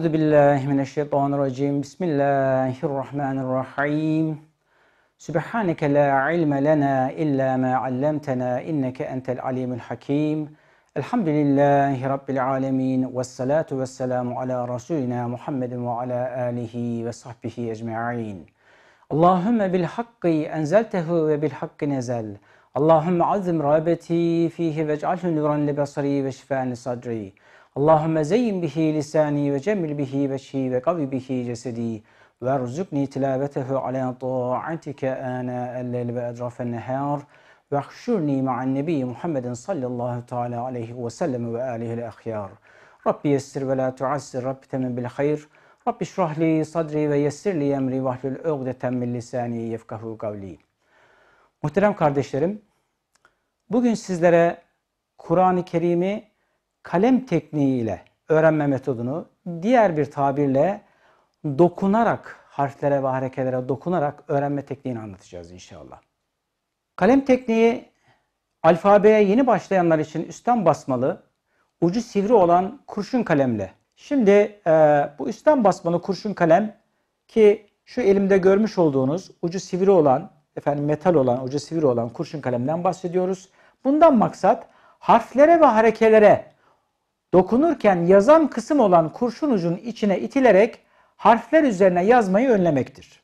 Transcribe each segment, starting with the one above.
أعوذ بالله من الشيطان الرجيم بسم الله الرحمن الرحيم سبحانك لا علم لنا إلا ما علمتنا إنك أنت العليم الحكيم الحمد لله رب العالمين والصلاة والسلام على رسولنا محمد وعلى آله وصحبه أجمعين اللهم بالحق أنزلته وبالحق نزل اللهم عظم رابتي فيه واجعله نورا لبصري وشفاء لصدري Allahümme zeyyin bihi lisani ve cemil bihi veşhi ve kavi bihi cesedi ve erzukni tilavetehu ala ta'atike ana ellel ve edrafen nehar ve hşurni ma'an nebi Muhammedin sallallahu teala aleyhi ve sellem ve aleyhi ahyar. Rabbi yessir ve la tuassir Rabbi temin bil hayr. Rabbi şrahli sadri ve yessirli emri vahlül ugdeten min lisani yefkahu kavli. Muhterem kardeşlerim, bugün sizlere Kur'an-ı Kerim'i kalem tekniğiyle öğrenme metodunu diğer bir tabirle dokunarak harflere ve harekelere dokunarak öğrenme tekniğini anlatacağız inşallah. Kalem tekniği alfabeye yeni başlayanlar için üstten basmalı, ucu sivri olan kurşun kalemle. Şimdi e, bu üstten basmalı kurşun kalem ki şu elimde görmüş olduğunuz ucu sivri olan, efendim metal olan, ucu sivri olan kurşun kalemden bahsediyoruz. Bundan maksat harflere ve harekelere dokunurken yazan kısım olan kurşun ucun içine itilerek harfler üzerine yazmayı önlemektir.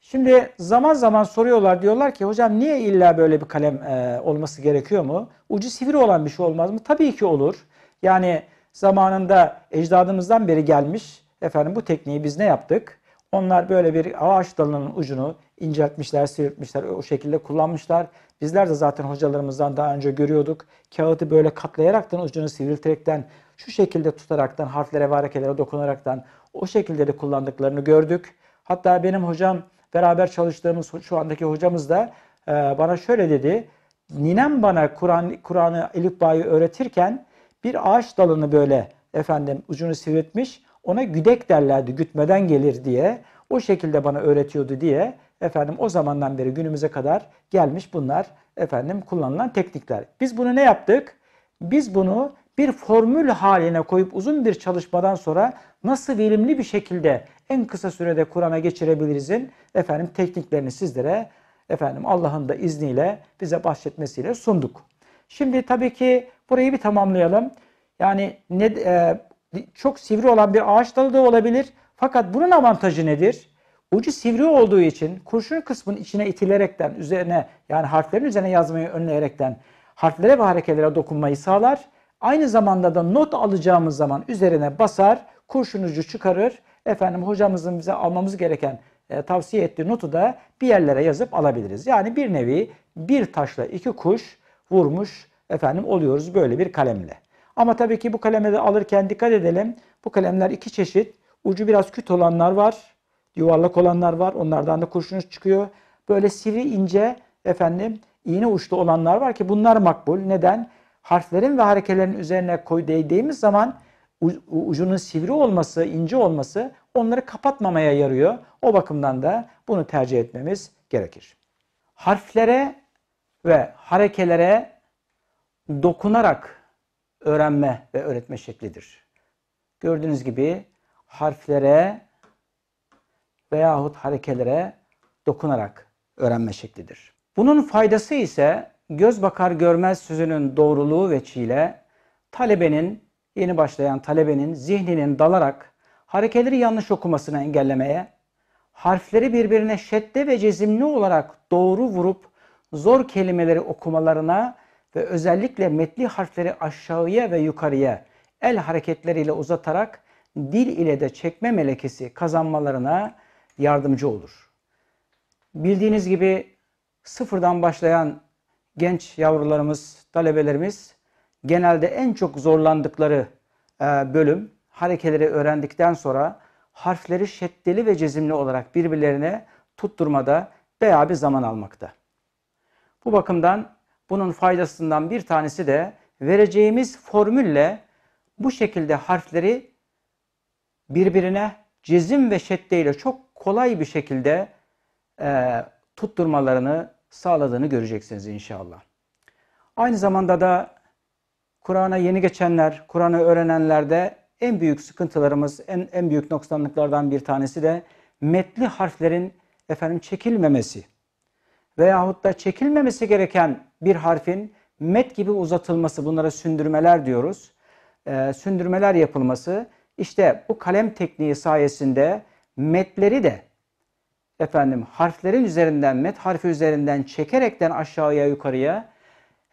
Şimdi zaman zaman soruyorlar diyorlar ki hocam niye illa böyle bir kalem e, olması gerekiyor mu? Ucu sivri olan bir şey olmaz mı? Tabii ki olur. Yani zamanında ecdadımızdan beri gelmiş efendim bu tekniği biz ne yaptık? Onlar böyle bir ağaç dalının ucunu inceltmişler, sivriltmişler, o şekilde kullanmışlar. Bizler de zaten hocalarımızdan daha önce görüyorduk. Kağıdı böyle katlayaraktan, ucunu sivrilterekten, şu şekilde tutaraktan, harflere ve harekelere dokunaraktan o şekilde de kullandıklarını gördük. Hatta benim hocam, beraber çalıştığımız şu andaki hocamız da e, bana şöyle dedi. Ninem bana Kur'an Kur'an'ı Elif Bağ'ı öğretirken bir ağaç dalını böyle efendim ucunu sivritmiş ona güdek derlerdi gütmeden gelir diye o şekilde bana öğretiyordu diye efendim o zamandan beri günümüze kadar gelmiş bunlar efendim kullanılan teknikler. Biz bunu ne yaptık? Biz bunu bir formül haline koyup uzun bir çalışmadan sonra nasıl verimli bir şekilde en kısa sürede Kur'an'a geçirebilirizin efendim tekniklerini sizlere efendim Allah'ın da izniyle bize bahsetmesiyle sunduk. Şimdi tabii ki burayı bir tamamlayalım. Yani ne, e, çok sivri olan bir ağaç dalı da olabilir. Fakat bunun avantajı nedir? Ucu sivri olduğu için kurşun kısmın içine itilerekten üzerine yani harflerin üzerine yazmayı önleyerekten harflere ve harekelere dokunmayı sağlar. Aynı zamanda da not alacağımız zaman üzerine basar, kurşun ucu çıkarır. Efendim hocamızın bize almamız gereken e, tavsiye ettiği notu da bir yerlere yazıp alabiliriz. Yani bir nevi bir taşla iki kuş vurmuş efendim oluyoruz böyle bir kalemle. Ama tabii ki bu kalemi de alırken dikkat edelim. Bu kalemler iki çeşit. Ucu biraz küt olanlar var yuvarlak olanlar var. Onlardan da kurşunuz çıkıyor. Böyle sivri ince efendim iğne uçlu olanlar var ki bunlar makbul. Neden? Harflerin ve harekelerin üzerine koy değdiğimiz zaman ucunun sivri olması, ince olması onları kapatmamaya yarıyor. O bakımdan da bunu tercih etmemiz gerekir. Harflere ve harekelere dokunarak öğrenme ve öğretme şeklidir. Gördüğünüz gibi harflere veyahut harekelere dokunarak öğrenme şeklidir. Bunun faydası ise göz bakar görmez sözünün doğruluğu ve çile talebenin, yeni başlayan talebenin zihninin dalarak harekeleri yanlış okumasını engellemeye, harfleri birbirine şedde ve cezimli olarak doğru vurup zor kelimeleri okumalarına ve özellikle metli harfleri aşağıya ve yukarıya el hareketleriyle uzatarak dil ile de çekme melekesi kazanmalarına yardımcı olur. Bildiğiniz gibi sıfırdan başlayan genç yavrularımız, talebelerimiz genelde en çok zorlandıkları e, bölüm harekeleri öğrendikten sonra harfleri şeddeli ve cezimli olarak birbirlerine tutturmada bayağı bir zaman almakta. Bu bakımdan bunun faydasından bir tanesi de vereceğimiz formülle bu şekilde harfleri birbirine cezim ve şeddeyle çok kolay bir şekilde e, tutturmalarını sağladığını göreceksiniz inşallah. Aynı zamanda da Kur'an'a yeni geçenler, Kur'an'ı öğrenenlerde en büyük sıkıntılarımız, en, en büyük noksanlıklardan bir tanesi de metli harflerin efendim çekilmemesi veyahut da çekilmemesi gereken bir harfin met gibi uzatılması, bunlara sündürmeler diyoruz. E, sündürmeler yapılması, işte bu kalem tekniği sayesinde metleri de efendim harflerin üzerinden, met harfi üzerinden çekerekten aşağıya yukarıya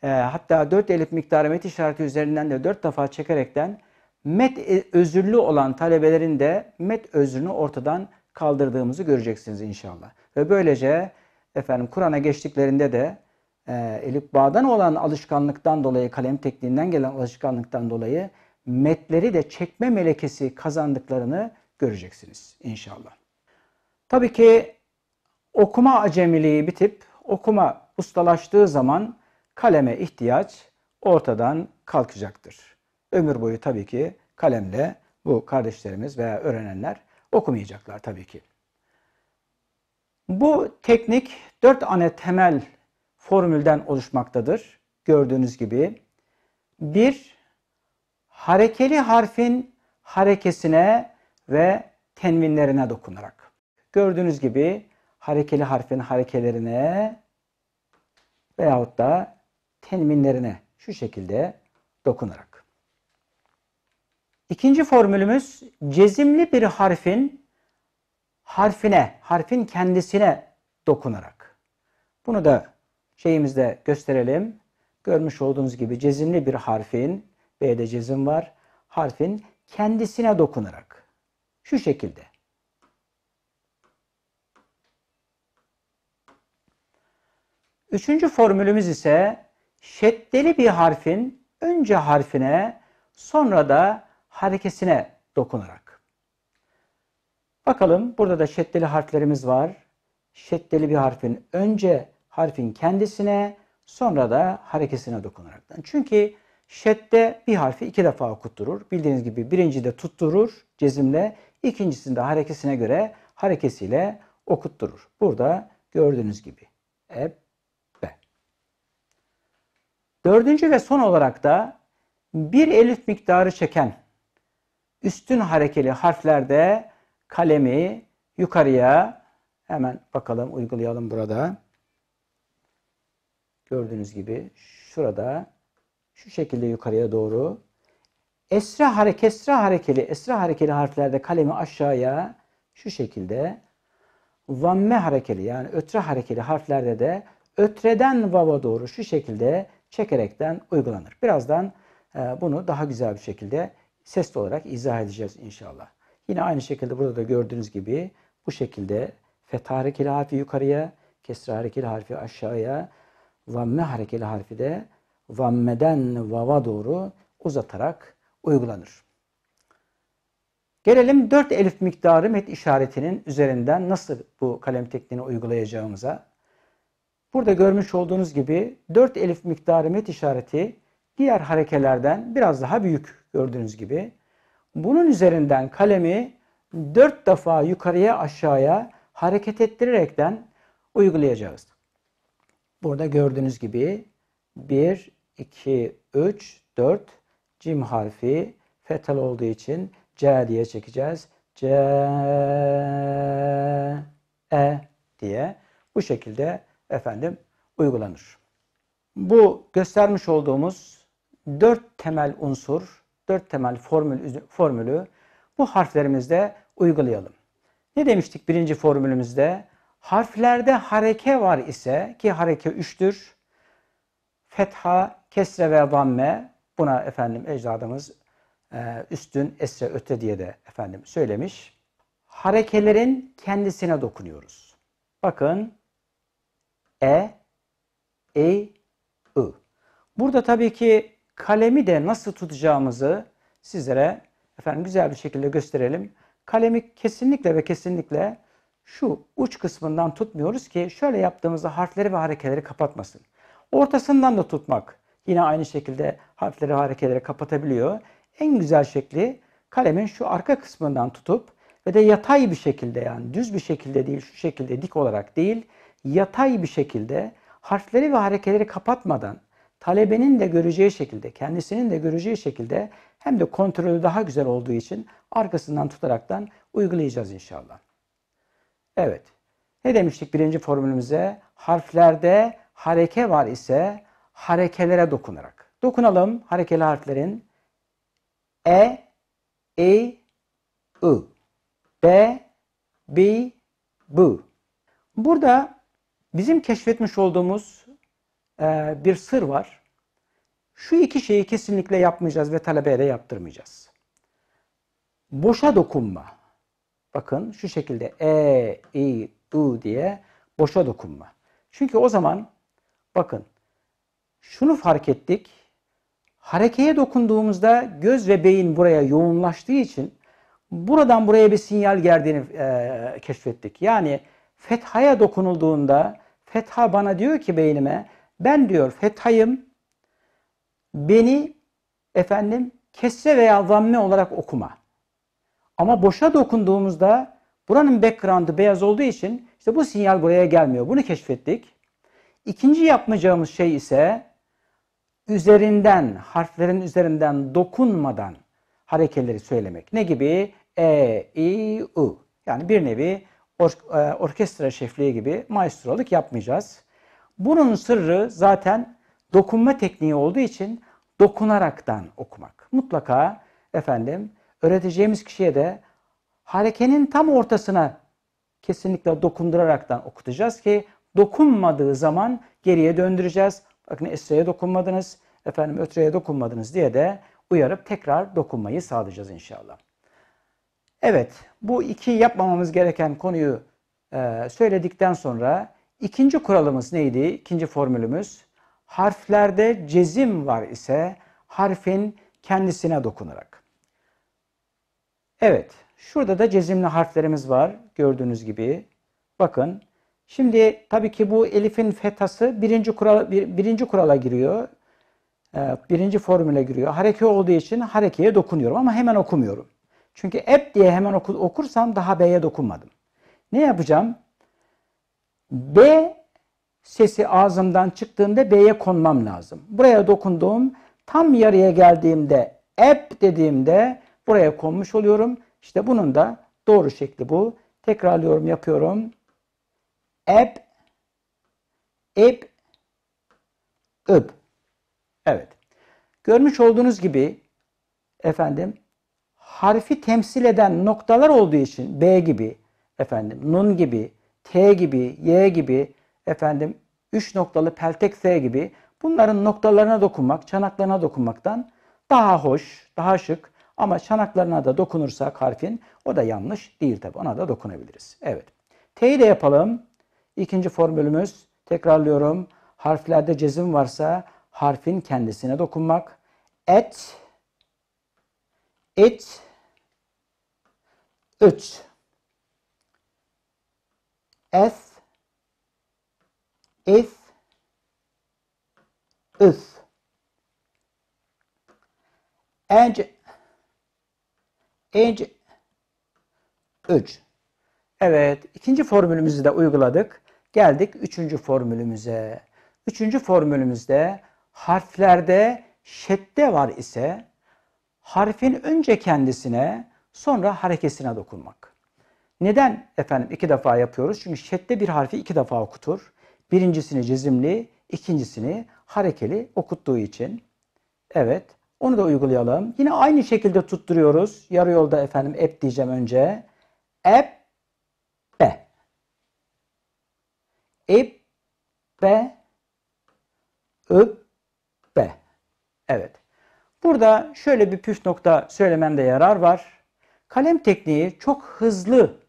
e, hatta 4 elif miktarı met işareti üzerinden de 4 defa çekerekten met e, özürlü olan talebelerin de met özrünü ortadan kaldırdığımızı göreceksiniz inşallah. Ve böylece efendim Kur'an'a geçtiklerinde de e, elif bağdan olan alışkanlıktan dolayı, kalem tekniğinden gelen alışkanlıktan dolayı metleri de çekme melekesi kazandıklarını göreceksiniz inşallah. Tabii ki okuma acemiliği bitip okuma ustalaştığı zaman kaleme ihtiyaç ortadan kalkacaktır. Ömür boyu tabii ki kalemle bu kardeşlerimiz veya öğrenenler okumayacaklar tabii ki. Bu teknik dört ana temel formülden oluşmaktadır. Gördüğünüz gibi. Bir, harekeli harfin harekesine ve tenvinlerine dokunarak. Gördüğünüz gibi harekeli harfin harekelerine veyahut da tenvinlerine şu şekilde dokunarak. İkinci formülümüz cezimli bir harfin harfine, harfin kendisine dokunarak. Bunu da şeyimizde gösterelim. Görmüş olduğunuz gibi cezimli bir harfin, B'de cezim var, harfin kendisine dokunarak. Şu şekilde. Üçüncü formülümüz ise şeddeli bir harfin önce harfine sonra da harekesine dokunarak. Bakalım burada da şeddeli harflerimiz var. Şeddeli bir harfin önce harfin kendisine sonra da harekesine dokunarak. Çünkü şedde bir harfi iki defa okutturur. Bildiğiniz gibi birinci de tutturur cezimle, İkincisinde harekesine göre harekesiyle okutturur. Burada gördüğünüz gibi ebbe. Dördüncü ve son olarak da bir elif miktarı çeken üstün harekeli harflerde kalemi yukarıya hemen bakalım uygulayalım burada. Gördüğünüz gibi şurada şu şekilde yukarıya doğru Esra hareke, kesra harekeli, esra harekeli harflerde kalemi aşağıya şu şekilde vamme harekeli yani ötre harekeli harflerde de ötreden vava doğru şu şekilde çekerekten uygulanır. Birazdan e, bunu daha güzel bir şekilde sesli olarak izah edeceğiz inşallah. Yine aynı şekilde burada da gördüğünüz gibi bu şekilde fetha harekeli harfi yukarıya, kesra harekeli harfi aşağıya, vamme harekeli harfi de vammeden vava doğru uzatarak uygulanır. Gelelim 4 elif miktarı met işaretinin üzerinden nasıl bu kalem tekniğini uygulayacağımıza. Burada görmüş olduğunuz gibi 4 elif miktarı met işareti diğer harekelerden biraz daha büyük gördüğünüz gibi. Bunun üzerinden kalemi 4 defa yukarıya aşağıya hareket ettirerekten uygulayacağız. Burada gördüğünüz gibi 1, 2, 3, 4, Cim harfi fetal olduğu için C diye çekeceğiz. C E diye bu şekilde efendim uygulanır. Bu göstermiş olduğumuz dört temel unsur, dört temel formül, formülü bu harflerimizde uygulayalım. Ne demiştik birinci formülümüzde? Harflerde hareke var ise ki hareke üçtür. Fetha, kesre ve vamme Buna efendim ecdadımız e, üstün esre öte diye de efendim söylemiş. Harekelerin kendisine dokunuyoruz. Bakın e, e, ı. Burada tabii ki kalemi de nasıl tutacağımızı sizlere efendim güzel bir şekilde gösterelim. Kalemi kesinlikle ve kesinlikle şu uç kısmından tutmuyoruz ki şöyle yaptığımızda harfleri ve harekeleri kapatmasın. Ortasından da tutmak yine aynı şekilde harfleri harekeleri kapatabiliyor. En güzel şekli kalemin şu arka kısmından tutup ve de yatay bir şekilde yani düz bir şekilde değil şu şekilde dik olarak değil yatay bir şekilde harfleri ve harekeleri kapatmadan talebenin de göreceği şekilde, kendisinin de göreceği şekilde hem de kontrolü daha güzel olduğu için arkasından tutaraktan uygulayacağız inşallah. Evet. Ne demiştik birinci formülümüze? Harflerde hareke var ise harekelere dokunarak. Dokunalım harekeli harflerin. E, E, I. B, B, b. Burada bizim keşfetmiş olduğumuz e, bir sır var. Şu iki şeyi kesinlikle yapmayacağız ve talebeye de yaptırmayacağız. Boşa dokunma. Bakın şu şekilde e, i, u diye boşa dokunma. Çünkü o zaman bakın şunu fark ettik. Harekeye dokunduğumuzda göz ve beyin buraya yoğunlaştığı için buradan buraya bir sinyal geldiğini e, keşfettik. Yani fethaya dokunulduğunda fetha bana diyor ki beynime ben diyor fethayım beni efendim kesse veya zamme olarak okuma. Ama boşa dokunduğumuzda buranın background'ı beyaz olduğu için işte bu sinyal buraya gelmiyor. Bunu keşfettik. İkinci yapmayacağımız şey ise üzerinden, harflerin üzerinden dokunmadan harekeleri söylemek. Ne gibi? E, I, U. Yani bir nevi or e, orkestra şefliği gibi maestroluk yapmayacağız. Bunun sırrı zaten dokunma tekniği olduğu için dokunaraktan okumak. Mutlaka efendim öğreteceğimiz kişiye de harekenin tam ortasına kesinlikle dokunduraraktan okutacağız ki dokunmadığı zaman geriye döndüreceğiz. Bakın esreye dokunmadınız, efendim ötreye dokunmadınız diye de uyarıp tekrar dokunmayı sağlayacağız inşallah. Evet, bu iki yapmamamız gereken konuyu e, söyledikten sonra ikinci kuralımız neydi? İkinci formülümüz harflerde cezim var ise harfin kendisine dokunarak. Evet, şurada da cezimli harflerimiz var gördüğünüz gibi. Bakın Şimdi tabii ki bu elifin fetası birinci, kural, bir, birinci kurala giriyor. Ee, birinci formüle giriyor. Hareke olduğu için harekeye dokunuyorum ama hemen okumuyorum. Çünkü ep diye hemen okursam daha B'ye dokunmadım. Ne yapacağım? B sesi ağzımdan çıktığında B'ye konmam lazım. Buraya dokunduğum tam yarıya geldiğimde ep dediğimde buraya konmuş oluyorum. İşte bunun da doğru şekli bu. Tekrarlıyorum yapıyorum ep, ep, öp. Evet. Görmüş olduğunuz gibi efendim harfi temsil eden noktalar olduğu için B gibi, efendim nun gibi, T gibi, Y gibi, efendim üç noktalı peltek S gibi bunların noktalarına dokunmak, çanaklarına dokunmaktan daha hoş, daha şık ama çanaklarına da dokunursak harfin o da yanlış değil tabi ona da dokunabiliriz. Evet. T'yi de yapalım. İkinci formülümüz tekrarlıyorum. Harflerde cezim varsa harfin kendisine dokunmak. Et, it, üç. F, if, üf. Ec, ec, üç. Evet, ikinci formülümüzü de uyguladık. Geldik üçüncü formülümüze. Üçüncü formülümüzde harflerde şedde var ise harfin önce kendisine sonra harekesine dokunmak. Neden efendim iki defa yapıyoruz? Çünkü şedde bir harfi iki defa okutur. Birincisini cizimli, ikincisini harekeli okuttuğu için. Evet onu da uygulayalım. Yine aynı şekilde tutturuyoruz. Yarı yolda efendim ep diyeceğim önce. Ep, be. Ebe öbbe. Evet. Burada şöyle bir püf nokta söylememde yarar var. Kalem tekniği çok hızlı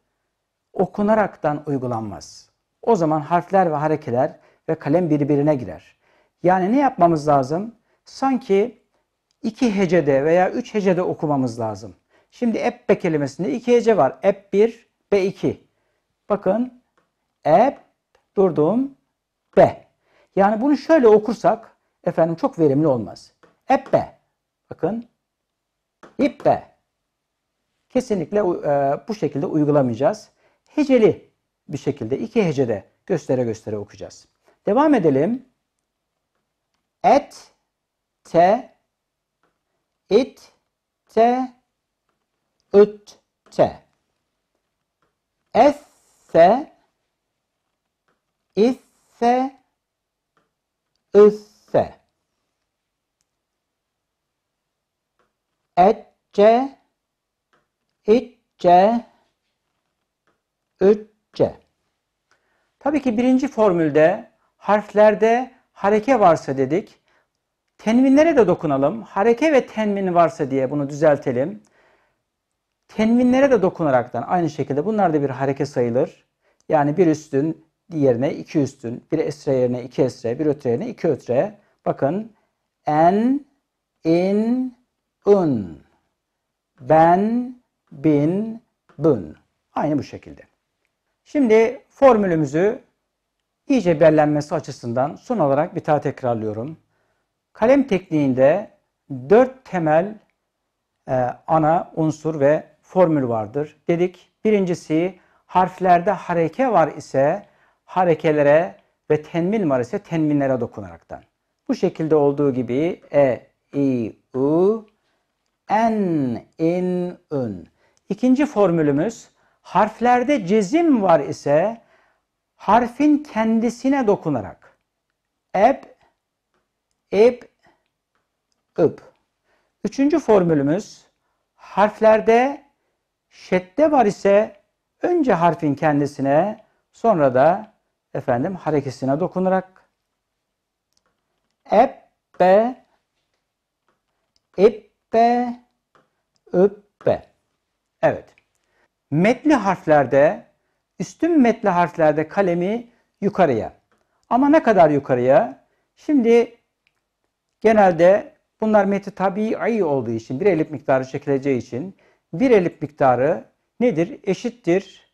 okunaraktan uygulanmaz. O zaman harfler ve harekeler ve kalem birbirine girer. Yani ne yapmamız lazım? Sanki iki hecede veya üç hecede okumamız lazım. Şimdi ebbe kelimesinde iki hece var. Eb 1, B2. Bakın eb durduğum be. Yani bunu şöyle okursak efendim çok verimli olmaz. Ebbe. Bakın. İbbe. Kesinlikle e, bu şekilde uygulamayacağız. Heceli bir şekilde iki hecede göstere göstere okuyacağız. Devam edelim. Et, te, it, te, üt, te. Esse, isse ısse etçe itçe ötçe. Tabii ki birinci formülde harflerde hareke varsa dedik. Tenvinlere de dokunalım. Hareke ve tenvin varsa diye bunu düzeltelim. Tenvinlere de dokunaraktan aynı şekilde bunlar da bir hareke sayılır. Yani bir üstün diğerine iki üstün, bir esre yerine iki esre, bir ötre yerine iki ötre. Bakın en, in, un. Ben, bin, bun. Aynı bu şekilde. Şimdi formülümüzü iyice belirlenmesi açısından son olarak bir daha tekrarlıyorum. Kalem tekniğinde dört temel e, ana unsur ve formül vardır. Dedik birincisi harflerde hareke var ise harekelere ve tenmin var ise tenminlere dokunaraktan. Bu şekilde olduğu gibi e, i, u, en, in, ün. İkinci formülümüz harflerde cezim var ise harfin kendisine dokunarak eb, eb, ıb. Üçüncü formülümüz harflerde şedde var ise önce harfin kendisine sonra da efendim harekesine dokunarak ebbe ebbe öbbe. Evet. Metli harflerde üstün metli harflerde kalemi yukarıya. Ama ne kadar yukarıya? Şimdi genelde bunlar metri tabii olduğu için bir elip miktarı çekileceği için bir elip miktarı nedir? Eşittir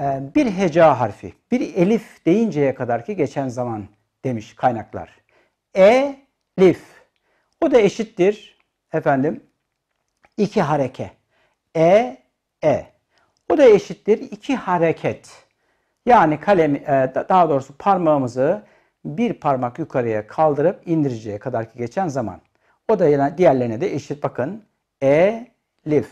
ee, bir heca harfi, bir elif deyinceye kadar ki geçen zaman demiş kaynaklar. E, lif. O da eşittir efendim iki hareke. E, e. O da eşittir iki hareket. Yani kalem e, daha doğrusu parmağımızı bir parmak yukarıya kaldırıp indireceğe kadar ki geçen zaman. O da yine diğerlerine de eşit. Bakın. E, lif.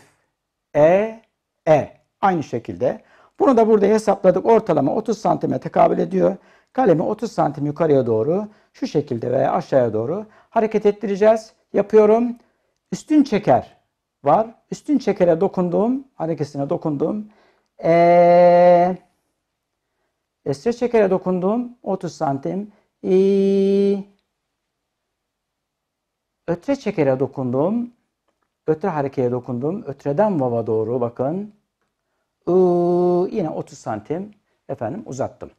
E, e. Aynı şekilde. Bunu da burada hesapladık. Ortalama 30 santime tekabül ediyor. Kalemi 30 santim yukarıya doğru şu şekilde veya aşağıya doğru hareket ettireceğiz. Yapıyorum. Üstün çeker var. Üstün çekere dokunduğum hareketine dokunduğum Eee... Esre çekere dokunduğum 30 santim. İ, ötre çekere dokunduğum Ötre harekeye dokunduğum Ötreden vava doğru bakın. Ee, yine 30 santim efendim uzattım.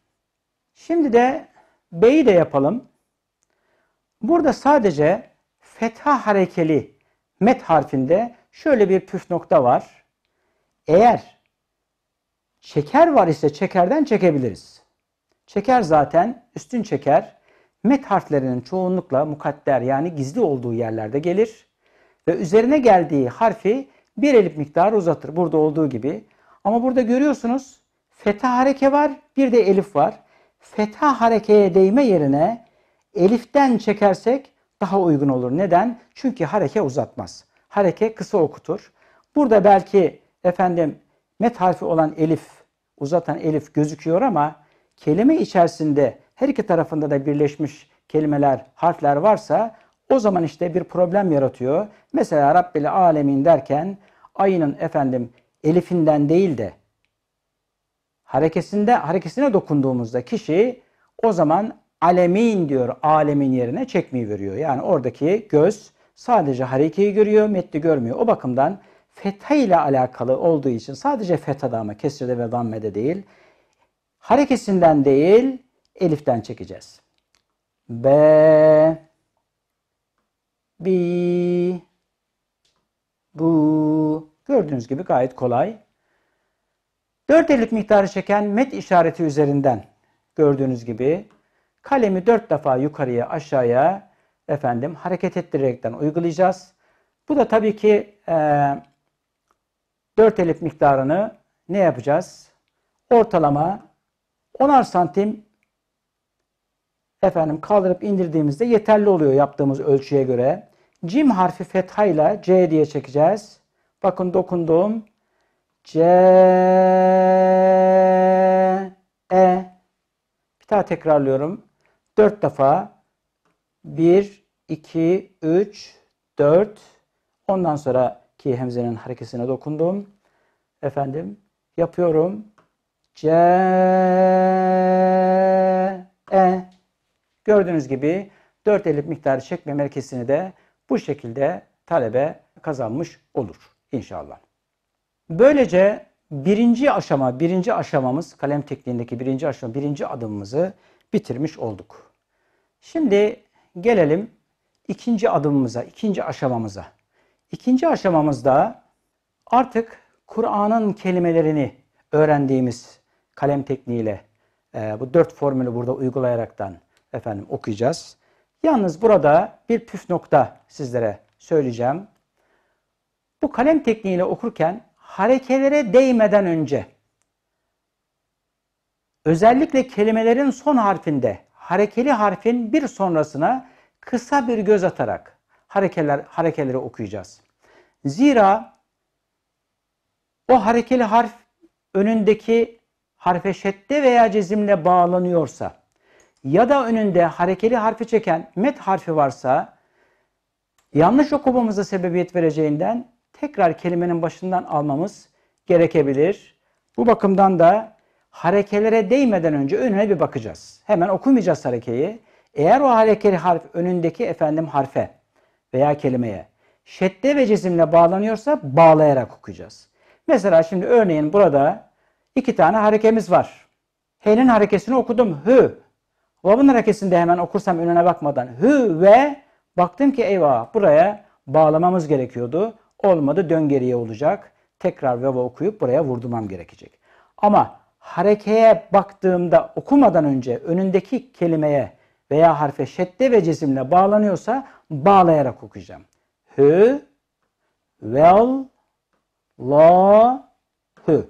Şimdi de B'yi de yapalım. Burada sadece fetha harekeli met harfinde şöyle bir püf nokta var. Eğer çeker var ise çekerden çekebiliriz. Çeker zaten üstün çeker. Met harflerinin çoğunlukla mukadder yani gizli olduğu yerlerde gelir ve üzerine geldiği harfi bir elip miktarı uzatır. Burada olduğu gibi ama burada görüyorsunuz feta hareke var bir de elif var. Feta harekeye değme yerine eliften çekersek daha uygun olur. Neden? Çünkü hareke uzatmaz. Hareke kısa okutur. Burada belki efendim met harfi olan elif, uzatan elif gözüküyor ama kelime içerisinde her iki tarafında da birleşmiş kelimeler, harfler varsa o zaman işte bir problem yaratıyor. Mesela Rabbeli Alemin derken ayının efendim elifinden değil de harekesinde harekesine dokunduğumuzda kişi o zaman alemin diyor alemin yerine çekmeyi veriyor. Yani oradaki göz sadece harekeyi görüyor, metni görmüyor. O bakımdan fetha ile alakalı olduğu için sadece fethada ama kesirde ve dammede değil, harekesinden değil, eliften çekeceğiz. B bi bu Gördüğünüz gibi gayet kolay. 4 ellik miktarı çeken met işareti üzerinden gördüğünüz gibi kalemi 4 defa yukarıya aşağıya efendim hareket ettirerekten uygulayacağız. Bu da tabii ki e, 4 elif miktarını ne yapacağız? Ortalama 10'ar santim efendim kaldırıp indirdiğimizde yeterli oluyor yaptığımız ölçüye göre. Cim harfi fethayla C diye çekeceğiz. Bakın dokunduğum C E bir daha tekrarlıyorum. 4 defa 1 2 3 4 ondan sonraki ki hemzenin harekesine dokundum. Efendim yapıyorum. C E Gördüğünüz gibi 4 ellik miktarı çekme merkezini de bu şekilde talebe kazanmış olur. İnşallah. Böylece birinci aşama, birinci aşamamız, kalem tekniğindeki birinci aşama, birinci adımımızı bitirmiş olduk. Şimdi gelelim ikinci adımımıza, ikinci aşamamıza. İkinci aşamamızda artık Kur'an'ın kelimelerini öğrendiğimiz kalem tekniğiyle e, bu dört formülü burada uygulayaraktan efendim okuyacağız. Yalnız burada bir püf nokta sizlere söyleyeceğim. Bu kalem tekniğiyle okurken harekelere değmeden önce özellikle kelimelerin son harfinde harekeli harfin bir sonrasına kısa bir göz atarak harekeler, harekeleri okuyacağız. Zira o harekeli harf önündeki harfe şedde veya cezimle bağlanıyorsa ya da önünde harekeli harfi çeken met harfi varsa yanlış okumamıza sebebiyet vereceğinden tekrar kelimenin başından almamız gerekebilir. Bu bakımdan da harekelere değmeden önce önüne bir bakacağız. Hemen okumayacağız harekeyi. Eğer o harekeli harf önündeki efendim harfe veya kelimeye şedde ve cezimle bağlanıyorsa bağlayarak okuyacağız. Mesela şimdi örneğin burada iki tane harekemiz var. H'nin harekesini okudum. Hı. Vav'ın harekesini de hemen okursam önüne bakmadan. Hı ve baktım ki eyvah buraya bağlamamız gerekiyordu. Olmadı dön geriye olacak. Tekrar veva okuyup buraya vurdurmam gerekecek. Ama harekeye baktığımda okumadan önce önündeki kelimeye veya harfe şedde ve cezimle bağlanıyorsa bağlayarak okuyacağım. Hı, vel, la, hı.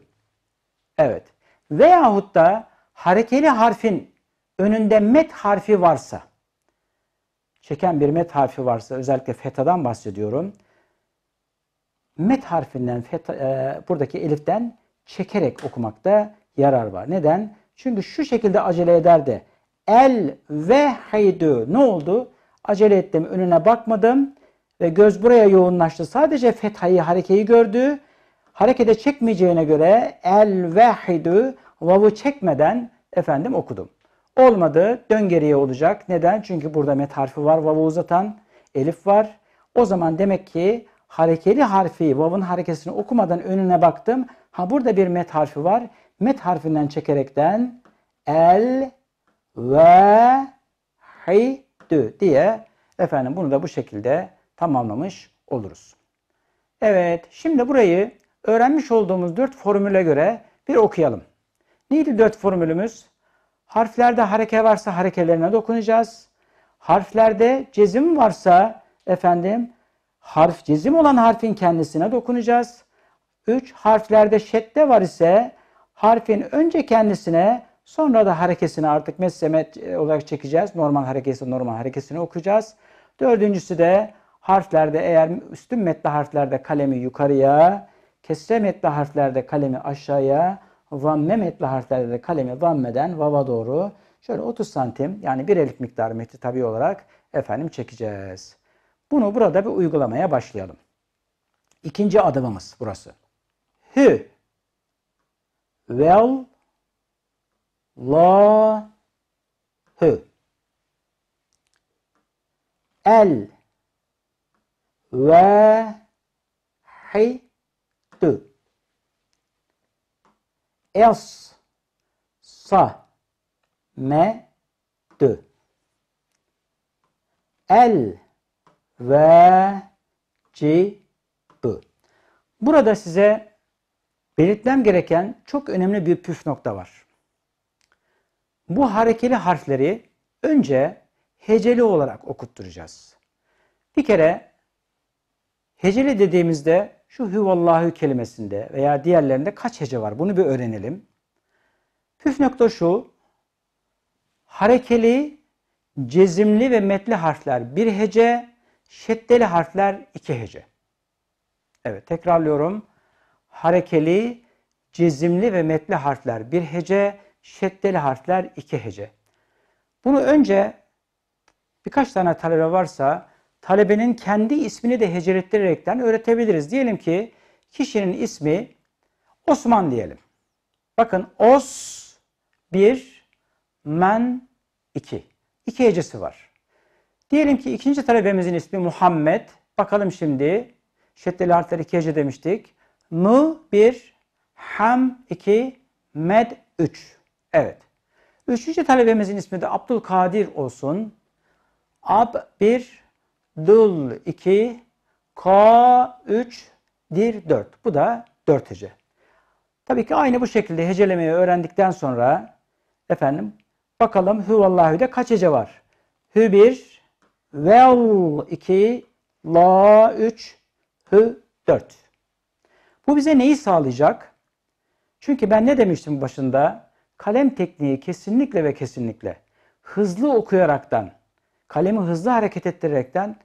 Evet. Veyahut da harekeli harfin önünde met harfi varsa, çeken bir met harfi varsa özellikle fetadan bahsediyorum met harfinden feta, e, buradaki eliften çekerek okumakta yarar var. Neden? Çünkü şu şekilde acele eder el ve haydu. ne oldu? Acele ettim önüne bakmadım ve göz buraya yoğunlaştı. Sadece fethayı harekeyi gördü. Harekete çekmeyeceğine göre el ve haydu vavu çekmeden efendim okudum. Olmadı dön geriye olacak. Neden? Çünkü burada met harfi var vavu uzatan elif var. O zaman demek ki harekeli harfi, vav'ın harekesini okumadan önüne baktım. Ha burada bir met harfi var. Met harfinden çekerekten el ve hi dü diye efendim bunu da bu şekilde tamamlamış oluruz. Evet şimdi burayı öğrenmiş olduğumuz dört formüle göre bir okuyalım. Neydi dört formülümüz? Harflerde hareke varsa harekelerine dokunacağız. Harflerde cezim varsa efendim harf cezim olan harfin kendisine dokunacağız. 3 harflerde şedde var ise harfin önce kendisine sonra da harekesini artık meslemet e, olarak çekeceğiz. Normal harekesi normal harekesini okuyacağız. Dördüncüsü de harflerde eğer üstün metli harflerde kalemi yukarıya, kesre metli harflerde kalemi aşağıya, vamme metli harflerde de kalemi vammeden vava doğru şöyle 30 santim yani bir elik miktar metri tabi olarak efendim çekeceğiz. Bunu burada bir uygulamaya başlayalım. İkinci adımımız burası. Who Well La Who El Ve Hi Dü Es Sa Me Dü El ve cib. Burada size belirtmem gereken çok önemli bir püf nokta var. Bu harekeli harfleri önce heceli olarak okutturacağız. Bir kere heceli dediğimizde şu Hüvallahü kelimesinde veya diğerlerinde kaç hece var bunu bir öğrenelim. Püf nokta şu, harekeli, cezimli ve metli harfler bir hece, Şeddeli harfler iki hece. Evet tekrarlıyorum. Harekeli, cezimli ve metli harfler bir hece, şeddeli harfler iki hece. Bunu önce birkaç tane talebe varsa talebenin kendi ismini de hecelettirerekten öğretebiliriz. Diyelim ki kişinin ismi Osman diyelim. Bakın Os bir, men iki. İki hecesi var. Diyelim ki ikinci talebemizin ismi Muhammed. Bakalım şimdi. Şeddeli harfleri kece demiştik. Mu 1, Ham 2, Med 3. Evet. Üçüncü talebemizin ismi de Abdülkadir olsun. Ab 1, Dul 2, Ka 3, Dir 4. Bu da 4 hece. Tabii ki aynı bu şekilde hecelemeyi öğrendikten sonra efendim bakalım Hüvallahü de kaç hece var? Hü 1, Vel 2, la 3, hı 4. Bu bize neyi sağlayacak? Çünkü ben ne demiştim başında? Kalem tekniği kesinlikle ve kesinlikle hızlı okuyaraktan, kalemi hızlı hareket ettirerekten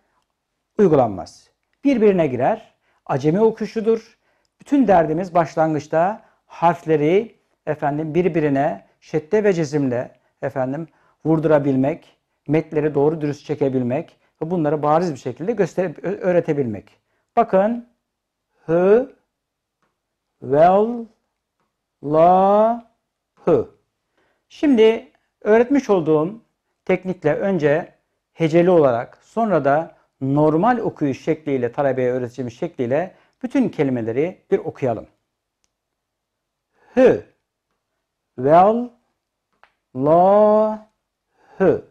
uygulanmaz. Birbirine girer, acemi okuşudur. Bütün derdimiz başlangıçta harfleri efendim birbirine şedde ve cezimle efendim vurdurabilmek, metleri doğru dürüst çekebilmek ve bunları bariz bir şekilde gösterip öğretebilmek. Bakın hı well la hı. Şimdi öğretmiş olduğum teknikle önce heceli olarak sonra da normal okuyuş şekliyle talebeye öğreteceğimiz şekliyle bütün kelimeleri bir okuyalım. Hı well la hı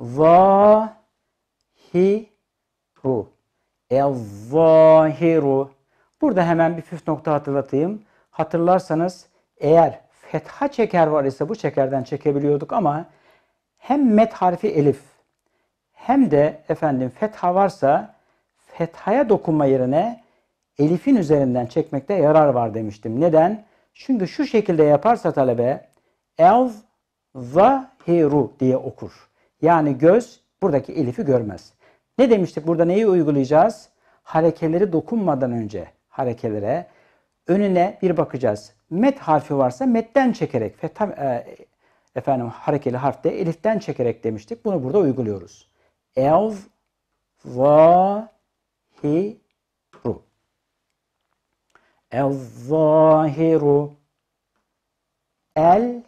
Zahiru. El-zahiru. Burada hemen bir püf nokta hatırlatayım. Hatırlarsanız eğer fetha çeker var ise bu çekerden çekebiliyorduk ama hem met harfi elif hem de efendim fetha varsa fethaya dokunma yerine elifin üzerinden çekmekte yarar var demiştim. Neden? Çünkü şu şekilde yaparsa talebe el zahiru diye okur. Yani göz buradaki elifi görmez. Ne demiştik burada neyi uygulayacağız? Harekeleri dokunmadan önce harekelere önüne bir bakacağız. Met harfi varsa metten çekerek fetham, e, efendim harekeli harfte eliften çekerek demiştik. Bunu burada uyguluyoruz. Ev zahiru. El zahiru. El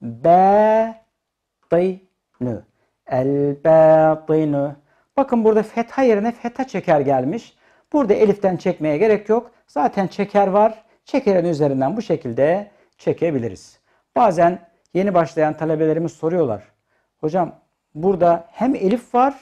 batinu. El batinu. Bakın burada fetha yerine fetha çeker gelmiş. Burada eliften çekmeye gerek yok. Zaten çeker var. Çekerin üzerinden bu şekilde çekebiliriz. Bazen yeni başlayan talebelerimiz soruyorlar. Hocam burada hem elif var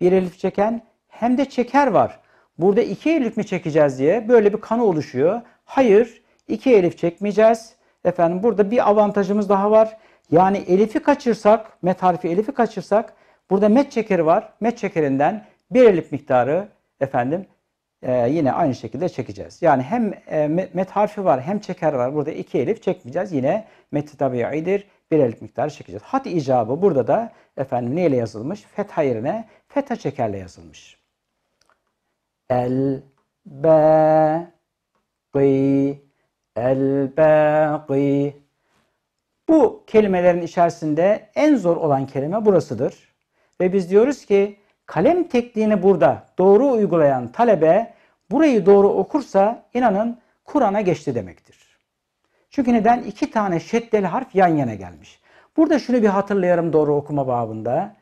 bir elif çeken hem de çeker var. Burada iki elif mi çekeceğiz diye böyle bir kanı oluşuyor. Hayır iki elif çekmeyeceğiz. Efendim burada bir avantajımız daha var. Yani elifi kaçırsak, met harfi elifi kaçırsak burada met çekeri var. Met çekerinden bir elif miktarı efendim e, yine aynı şekilde çekeceğiz. Yani hem e, met harfi var hem çeker var. Burada iki elif çekmeyeceğiz. Yine met tabiidir. Bir elif miktarı çekeceğiz. Hat icabı burada da efendim neyle yazılmış? Fetha yerine fetha çekerle yazılmış. El baqi el baqi bu kelimelerin içerisinde en zor olan kelime burasıdır. Ve biz diyoruz ki kalem tekniğini burada doğru uygulayan talebe burayı doğru okursa inanın Kur'an'a geçti demektir. Çünkü neden? iki tane şeddel harf yan yana gelmiş. Burada şunu bir hatırlayalım doğru okuma babında.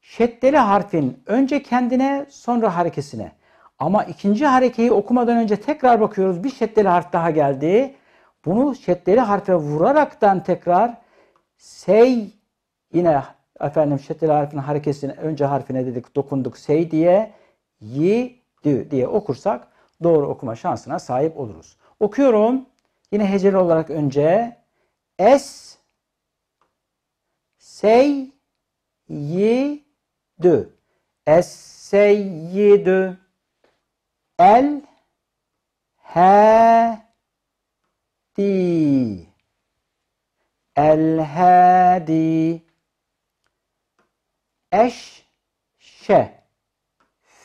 Şeddeli harfin önce kendine sonra harekesine. Ama ikinci harekeyi okumadan önce tekrar bakıyoruz. Bir şeddeli harf daha geldi. Bunu şeddeli harfe vuraraktan tekrar sey yine efendim şeddeli harfin harekesini önce harfine dedik dokunduk sey diye yi diye okursak doğru okuma şansına sahip oluruz. Okuyorum. Yine heceli olarak önce es sey yi dü es sey yi dü el he المهدي الهادي أش ش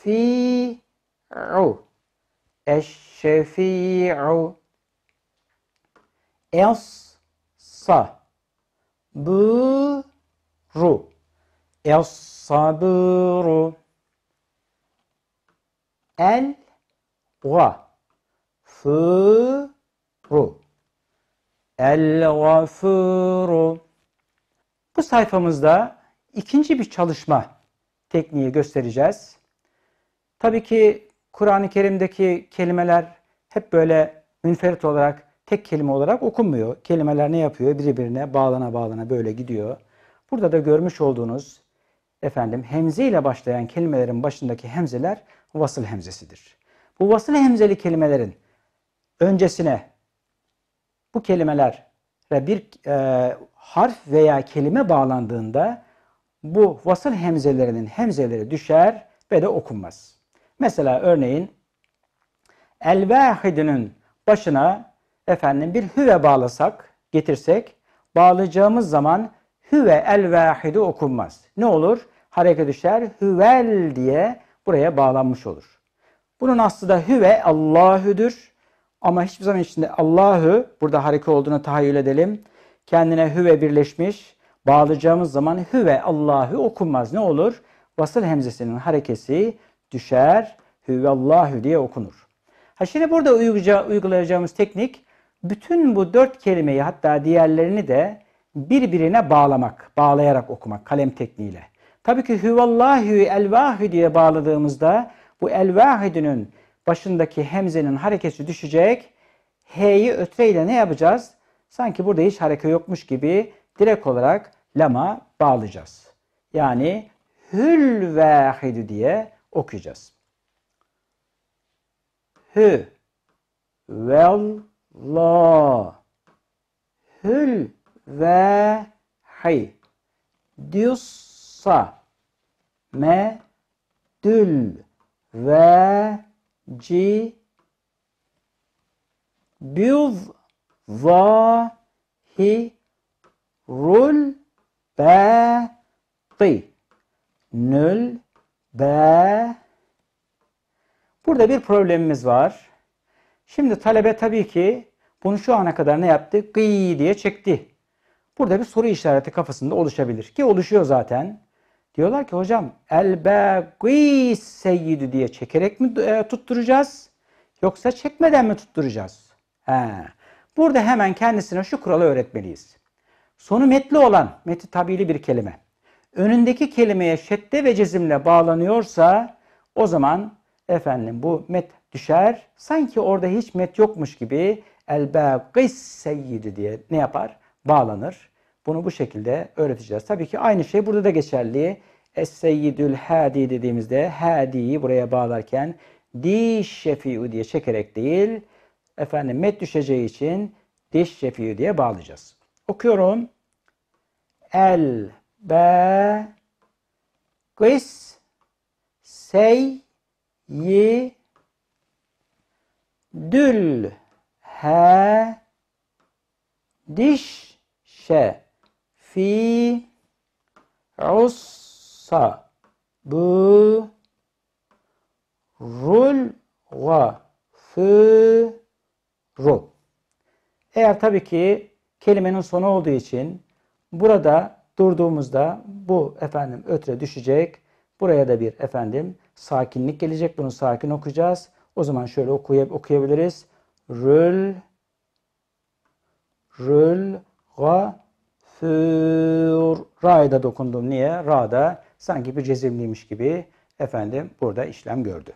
في ع الشفيع إص ص بر الصبر الغ رو El-Gafuru. Bu sayfamızda ikinci bir çalışma tekniği göstereceğiz. Tabii ki Kur'an-ı Kerim'deki kelimeler hep böyle münferit olarak, tek kelime olarak okunmuyor. Kelimeler ne yapıyor? Birbirine bağlana bağlana böyle gidiyor. Burada da görmüş olduğunuz efendim hemze ile başlayan kelimelerin başındaki hemzeler vasıl hemzesidir. Bu vasıl hemzeli kelimelerin öncesine bu kelimeler bir e, harf veya kelime bağlandığında bu vasıl hemzelerinin hemzeleri düşer ve de okunmaz. Mesela örneğin el-vahidinin başına efendim bir hüve bağlasak, getirsek bağlayacağımız zaman hüve el-vahidi okunmaz. Ne olur? Hareke düşer. Hüvel diye buraya bağlanmış olur. Bunun aslında hüve Allah'üdür. Ama hiçbir zaman içinde Allah'ı burada harika olduğunu tahayyül edelim. Kendine hüve birleşmiş bağlayacağımız zaman hüve Allah'ı okunmaz. Ne olur? Vasıl hemzesinin harekesi düşer. Hüve Allah'ı diye okunur. Ha şimdi burada uygulayacağımız teknik bütün bu dört kelimeyi hatta diğerlerini de birbirine bağlamak, bağlayarak okumak kalem tekniğiyle. Tabii ki hüvallahü elvahü diye bağladığımızda bu elvahüdünün başındaki hemzenin hareketi düşecek. H'yi ötreyle ne yapacağız? Sanki burada hiç hareket yokmuş gibi direkt olarak lama bağlayacağız. Yani hül vahidi diye okuyacağız. Hü vel la hül ve hay diyorsa me dül ve G Büv Vahi Rul Bâti Nül Bâ Burada bir problemimiz var. Şimdi talebe tabii ki bunu şu ana kadar ne yaptı? Gıy diye çekti. Burada bir soru işareti kafasında oluşabilir. Ki oluşuyor zaten. Diyorlar ki hocam elbegi begis diye çekerek mi e, tutturacağız yoksa çekmeden mi tutturacağız? He. Burada hemen kendisine şu kuralı öğretmeliyiz. Sonu metli olan, meti tabili bir kelime, önündeki kelimeye şedde ve cezimle bağlanıyorsa o zaman efendim bu met düşer. Sanki orada hiç met yokmuş gibi el begis seyyidi diye ne yapar? Bağlanır. Bunu bu şekilde öğreteceğiz. Tabii ki aynı şey burada da geçerli. Es-Seyyidül Hadi dediğimizde Hadi'yi buraya bağlarken diş şefiu diye çekerek değil efendim met düşeceği için diş şefiu diye bağlayacağız. Okuyorum. El be gıs sey yi dül he diş şe fi ussa bu rul va ru. Eğer tabii ki kelimenin sonu olduğu için burada durduğumuzda bu efendim ötre düşecek. Buraya da bir efendim sakinlik gelecek. Bunu sakin okuyacağız. O zaman şöyle okuyab okuyabiliriz. Rül rül ga tur. Ra'ya da dokundum. Niye? Ra da sanki bir cezimliymiş gibi efendim burada işlem gördü.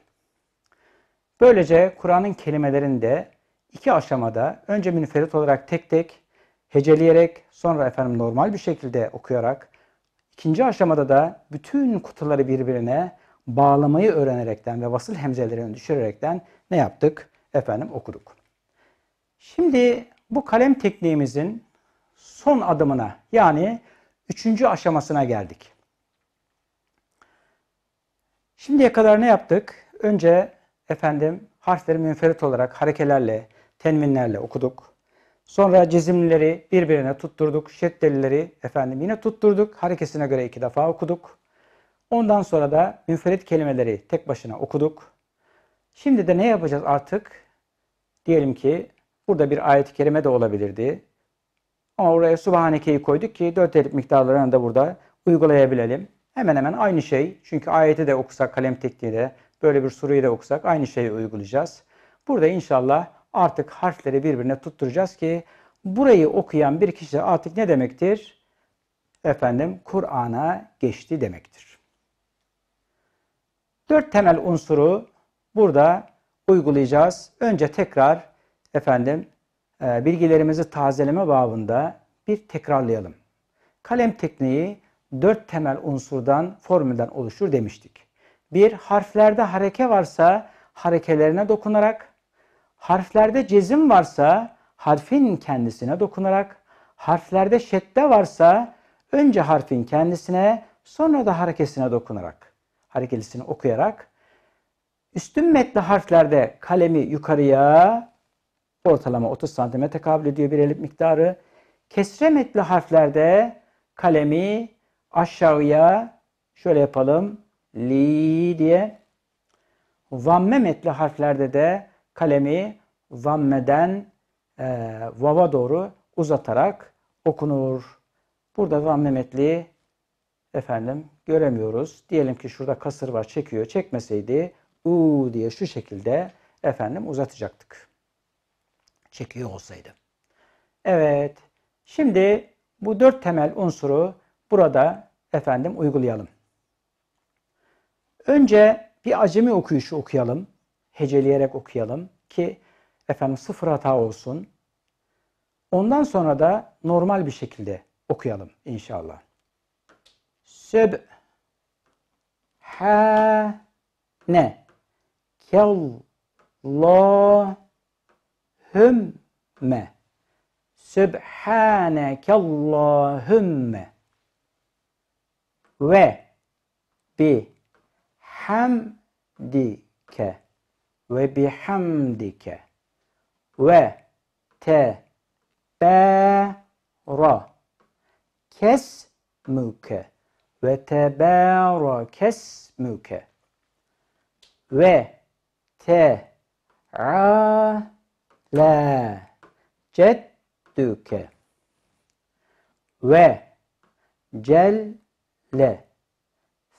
Böylece Kur'an'ın kelimelerinde iki aşamada önce münferit olarak tek tek heceleyerek sonra efendim normal bir şekilde okuyarak ikinci aşamada da bütün kutuları birbirine bağlamayı öğrenerekten ve vasıl hemzelerini düşürerekten ne yaptık? Efendim okuduk. Şimdi bu kalem tekniğimizin son adımına yani üçüncü aşamasına geldik. Şimdiye kadar ne yaptık? Önce efendim harfleri münferit olarak harekelerle, tenvinlerle okuduk. Sonra cezimleri birbirine tutturduk. Şeddelileri efendim yine tutturduk. Harekesine göre iki defa okuduk. Ondan sonra da münferit kelimeleri tek başına okuduk. Şimdi de ne yapacağız artık? Diyelim ki burada bir ayet-i kerime de olabilirdi. Ama oraya Subhaneke'yi koyduk ki dört elif miktarlarını da burada uygulayabilelim. Hemen hemen aynı şey. Çünkü ayeti de okusak kalem tekniği de böyle bir sureyi da okusak aynı şeyi uygulayacağız. Burada inşallah artık harfleri birbirine tutturacağız ki burayı okuyan bir kişi artık ne demektir? Efendim Kur'an'a geçti demektir. Dört temel unsuru burada uygulayacağız. Önce tekrar efendim e, bilgilerimizi tazeleme babında bir tekrarlayalım. Kalem tekniği dört temel unsurdan, formülden oluşur demiştik. Bir, harflerde hareke varsa harekelerine dokunarak, harflerde cezim varsa harfin kendisine dokunarak, harflerde şedde varsa önce harfin kendisine sonra da harekesine dokunarak, harekelisini okuyarak, üstün metli harflerde kalemi yukarıya, ortalama 30 santime tekabül ediyor bir elip miktarı. Kesre metli harflerde kalemi aşağıya şöyle yapalım. Li diye. Vamme metli harflerde de kalemi vammeden e, vava doğru uzatarak okunur. Burada vamme metli efendim göremiyoruz. Diyelim ki şurada kasır var çekiyor. Çekmeseydi u diye şu şekilde efendim uzatacaktık çekiyor olsaydı. Evet. Şimdi bu dört temel unsuru burada efendim uygulayalım. Önce bir acemi okuyuşu okuyalım. Heceleyerek okuyalım ki efendim sıfır hata olsun. Ondan sonra da normal bir şekilde okuyalım inşallah. Seb ha ne kel la اللهم سبحانك اللهم و بحمدك وبحمدك وتبارك اسمك وتبارك اسمك وتعالى le ceddüke ve celle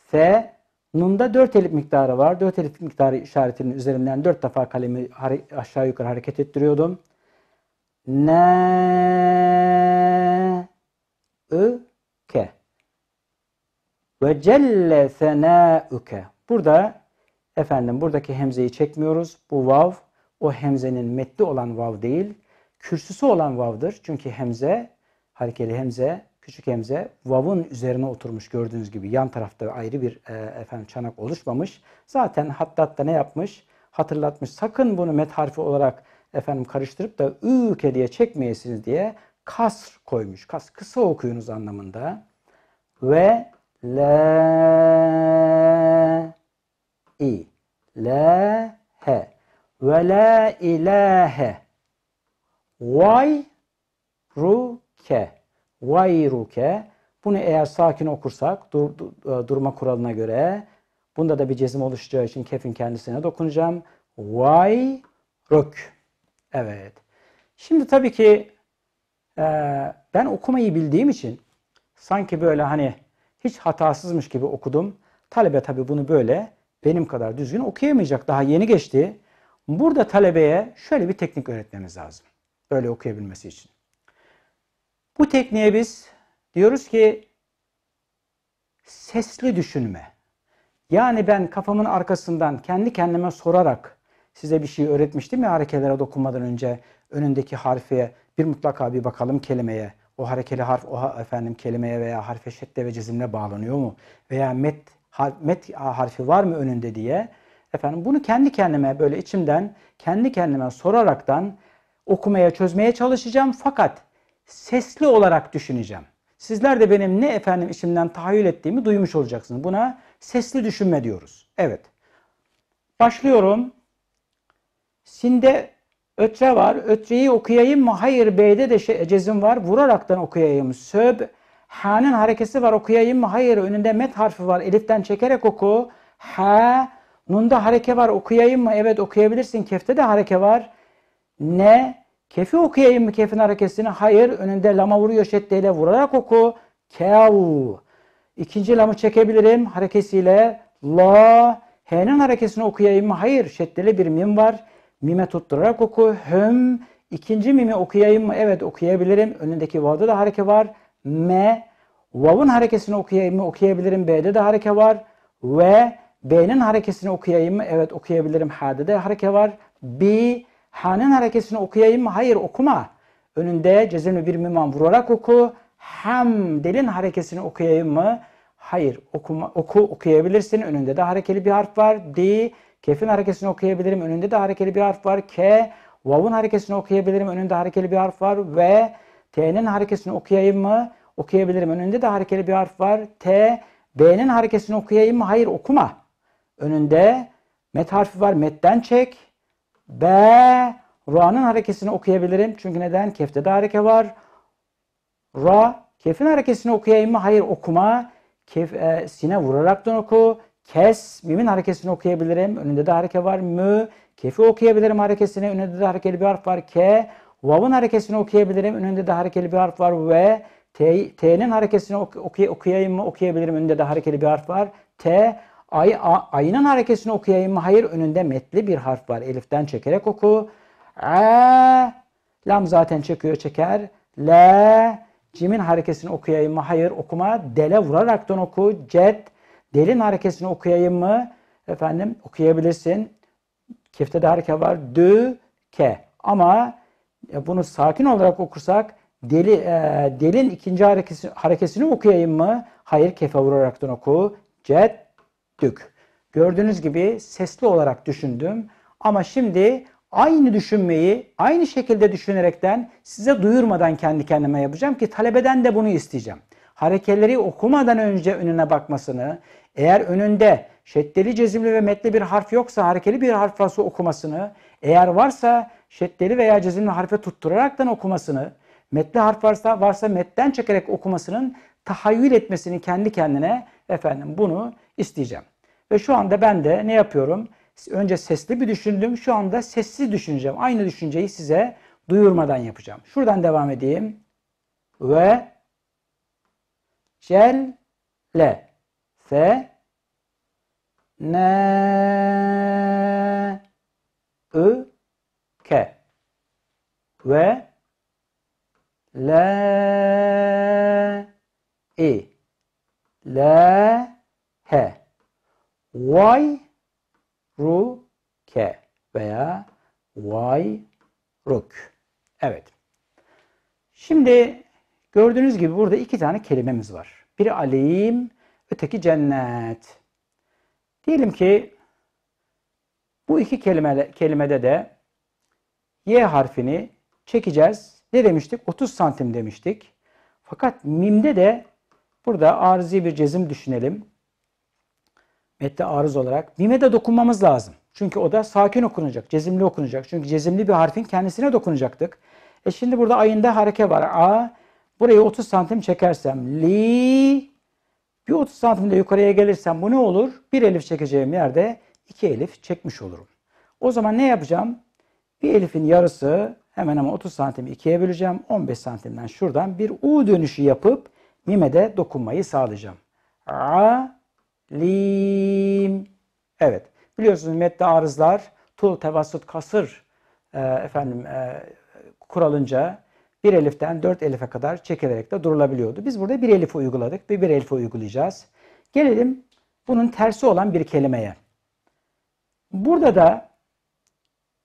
fe nunda dört elif miktarı var. Dört elif miktarı işaretinin üzerinden dört defa kalemi aşağı yukarı hareket ettiriyordum. Ne ı ke ve celle senâüke. Burada efendim buradaki hemzeyi çekmiyoruz. Bu vav o hemzenin metli olan vav değil, kürsüsü olan vavdır. Çünkü hemze, harekeli hemze, küçük hemze vav'ın üzerine oturmuş gördüğünüz gibi. Yan tarafta ayrı bir e, efendim çanak oluşmamış. Zaten hattat da ne yapmış? Hatırlatmış. Sakın bunu met harfi olarak efendim karıştırıp da üüke diye çekmeyesiniz diye kasr koymuş. Kas kısa okuyunuz anlamında. Ve la i la ve la ilahe vayruke vayruke bunu eğer sakin okursak dur, dur, e, durma kuralına göre bunda da bir cezim oluşacağı için kefin kendisine dokunacağım. ruk? Evet. Şimdi tabii ki e, ben okumayı bildiğim için sanki böyle hani hiç hatasızmış gibi okudum. Talebe tabii bunu böyle benim kadar düzgün okuyamayacak. Daha yeni geçti. Burada talebeye şöyle bir teknik öğretmemiz lazım. Böyle okuyabilmesi için. Bu tekniğe biz diyoruz ki sesli düşünme. Yani ben kafamın arkasından kendi kendime sorarak size bir şey öğretmiştim ya harekelere dokunmadan önce önündeki harfiye bir mutlaka bir bakalım kelimeye. O harekeli harf o efendim kelimeye veya harfe şedde ve cezimle bağlanıyor mu? Veya met, har, met harfi var mı önünde diye Efendim bunu kendi kendime böyle içimden kendi kendime soraraktan okumaya çözmeye çalışacağım fakat sesli olarak düşüneceğim. Sizler de benim ne efendim içimden tahayyül ettiğimi duymuş olacaksınız. Buna sesli düşünme diyoruz. Evet. Başlıyorum. Sinde ötre var. Ötreyi okuyayım mı? Hayır. B'de de şey, cezim var. Vuraraktan okuyayım. Söb. Ha'nın harekesi var. Okuyayım mı? Hayır. Önünde met harfi var. Eliften çekerek oku. Ha. Nunda hareke var okuyayım mı? Evet okuyabilirsin. Kefte de hareke var. Ne? Kefi okuyayım mı kefin harekesini? Hayır. Önünde lama vuruyor şeddeyle vurarak oku. Kel. İkinci lamı çekebilirim harekesiyle. La. H'nin harekesini okuyayım mı? Hayır. Şeddeli bir mim var. Mime tutturarak oku. Hüm. İkinci mimi okuyayım mı? Evet okuyabilirim. Önündeki vav'da da hareke var. M. Vav'ın harekesini okuyayım mı? Okuyabilirim. B'de de hareke var. Ve B'nin harekesini okuyayım mı? Evet okuyabilirim. Ha'de hareke var. B. H'nin harekesini okuyayım mı? Hayır okuma. Önünde cezemi bir mimam vurarak oku. Hem delin harekesini okuyayım mı? Hayır okuma, oku okuyabilirsin. Önünde de harekeli bir harf var. D. Kef'in harekesini okuyabilirim. Önünde de harekeli bir harf var. K. Vav'un harekesini okuyabilirim. Önünde harekeli bir harf var. V. T'nin harekesini okuyayım mı? Okuyabilirim. Önünde de harekeli bir harf var. T. B'nin harekesini okuyayım mı? Hayır okuma. Önünde met harfi var. Metten çek. B Ra'nın harekesini okuyabilirim. Çünkü neden? Kefte de hareke var. Ra. Kefin harekesini okuyayım mı? Hayır okuma. Kef, e, sine vuraraktan oku. Kes. Mimin harekesini okuyabilirim. Önünde de hareke var. Mü. Kefi okuyabilirim harekesini. Önünde de harekeli bir harf var. K Vav'ın harekesini okuyabilirim. Önünde de harekeli bir harf var. Ve. T'nin harekesini okuyayım mı? Okuyabilirim. Önünde de harekeli bir harf var. T. Ay, a, ayının harekesini okuyayım mı? Hayır önünde metli bir harf var. Eliften çekerek oku. A, ee, lam zaten çekiyor çeker. L cimin harekesini okuyayım mı? Hayır okuma. Dele vuraraktan oku. Cet, delin harekesini okuyayım mı? Efendim okuyabilirsin. Kefte de hareke var. D ke. Ama e, bunu sakin olarak okursak deli e, delin ikinci harekesi, harekesini okuyayım mı? Hayır kefe vuraraktan oku. Cet, düşündük. Gördüğünüz gibi sesli olarak düşündüm ama şimdi aynı düşünmeyi aynı şekilde düşünerekten size duyurmadan kendi kendime yapacağım ki talebeden de bunu isteyeceğim. Harekeleri okumadan önce önüne bakmasını, eğer önünde şeddeli cezimli ve metli bir harf yoksa harekeli bir harf varsa okumasını, eğer varsa şeddeli veya cezimli harfe tutturaraktan okumasını, metli harf varsa varsa metten çekerek okumasının tahayyül etmesini kendi kendine efendim bunu isteyeceğim. Ve şu anda ben de ne yapıyorum? Önce sesli bir düşündüm. Şu anda sessiz düşüneceğim. Aynı düşünceyi size duyurmadan yapacağım. Şuradan devam edeyim. Ve cel le se ne ı ke ve le i le Vay ru ke veya vay ruk. Evet. Şimdi gördüğünüz gibi burada iki tane kelimemiz var. Biri alim, öteki cennet. Diyelim ki bu iki kelime, kelimede de y harfini çekeceğiz. Ne demiştik? 30 santim demiştik. Fakat mimde de burada arzi bir cezim düşünelim. Mette arız olarak. Mime de dokunmamız lazım. Çünkü o da sakin okunacak, cezimli okunacak. Çünkü cezimli bir harfin kendisine dokunacaktık. E şimdi burada ayında hareke var. A, burayı 30 santim çekersem li, bir 30 santim de yukarıya gelirsem bu ne olur? Bir elif çekeceğim yerde iki elif çekmiş olurum. O zaman ne yapacağım? Bir elifin yarısı hemen ama 30 santimi ikiye böleceğim. 15 santimden şuradan bir U dönüşü yapıp mime de dokunmayı sağlayacağım. A, lim. Evet. Biliyorsunuz metni arızlar tul tevasut kasır e, efendim e, kuralınca bir eliften dört elife kadar çekilerek de durulabiliyordu. Biz burada bir elife uyguladık ve bir elife uygulayacağız. Gelelim bunun tersi olan bir kelimeye. Burada da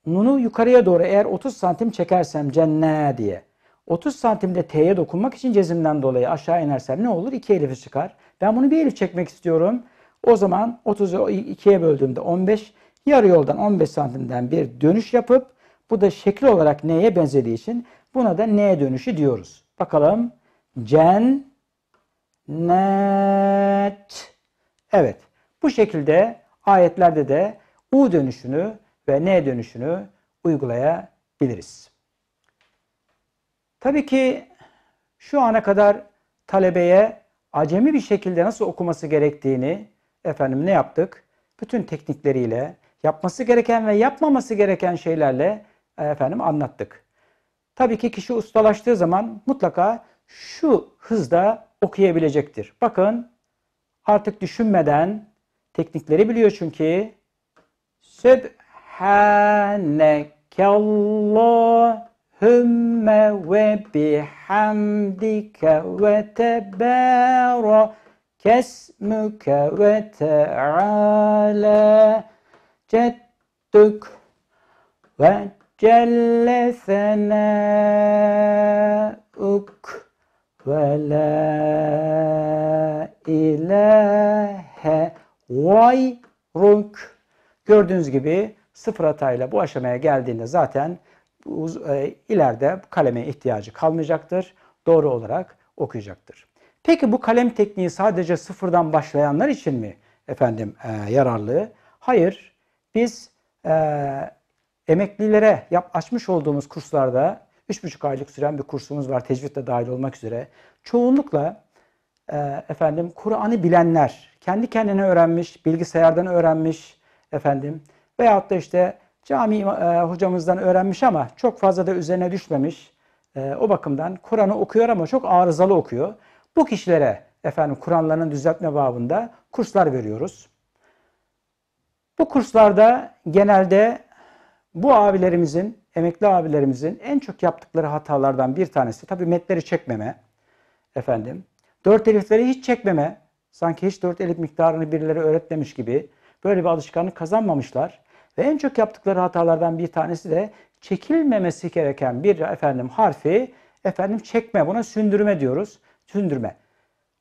nunu yukarıya doğru eğer 30 santim çekersem cenne diye. 30 santimde T'ye dokunmak için cezimden dolayı aşağı inersem ne olur? 2 elif çıkar. Ben bunu bir elif çekmek istiyorum. O zaman 30'u 2'ye böldüğümde 15. Yarı yoldan 15 santimden bir dönüş yapıp bu da şekil olarak neye benzediği için buna da N dönüşü diyoruz. Bakalım. Cen net. Evet. Bu şekilde ayetlerde de U dönüşünü ve N dönüşünü uygulayabiliriz. Tabii ki şu ana kadar talebeye acemi bir şekilde nasıl okuması gerektiğini efendim ne yaptık? Bütün teknikleriyle, yapması gereken ve yapmaması gereken şeylerle e, efendim anlattık. Tabii ki kişi ustalaştığı zaman mutlaka şu hızda okuyabilecektir. Bakın artık düşünmeden teknikleri biliyor çünkü. Sübhanekallahümme ve bihamdike ve tebarek Kesmüke ve teala ceddük ve celle sena'uk ve la ilahe gayruk. Gördüğünüz gibi sıfır hatayla bu aşamaya geldiğinde zaten e, ileride kaleme ihtiyacı kalmayacaktır. Doğru olarak okuyacaktır. Peki bu kalem tekniği sadece sıfırdan başlayanlar için mi efendim e, yararlı? Hayır. Biz e, emeklilere yap, açmış olduğumuz kurslarda 3,5 aylık süren bir kursumuz var tecvid de dahil olmak üzere. Çoğunlukla e, efendim Kur'an'ı bilenler, kendi kendine öğrenmiş, bilgisayardan öğrenmiş efendim veyahut da işte cami e, hocamızdan öğrenmiş ama çok fazla da üzerine düşmemiş. E, o bakımdan Kur'an'ı okuyor ama çok arızalı okuyor. Bu kişilere efendim Kur'anlarının düzeltme babında kurslar veriyoruz. Bu kurslarda genelde bu abilerimizin, emekli abilerimizin en çok yaptıkları hatalardan bir tanesi tabii metleri çekmeme efendim. Dört elifleri hiç çekmeme. Sanki hiç dört elif miktarını birileri öğretmemiş gibi böyle bir alışkanlık kazanmamışlar. Ve en çok yaptıkları hatalardan bir tanesi de çekilmemesi gereken bir efendim harfi efendim çekme buna sündürme diyoruz süründürme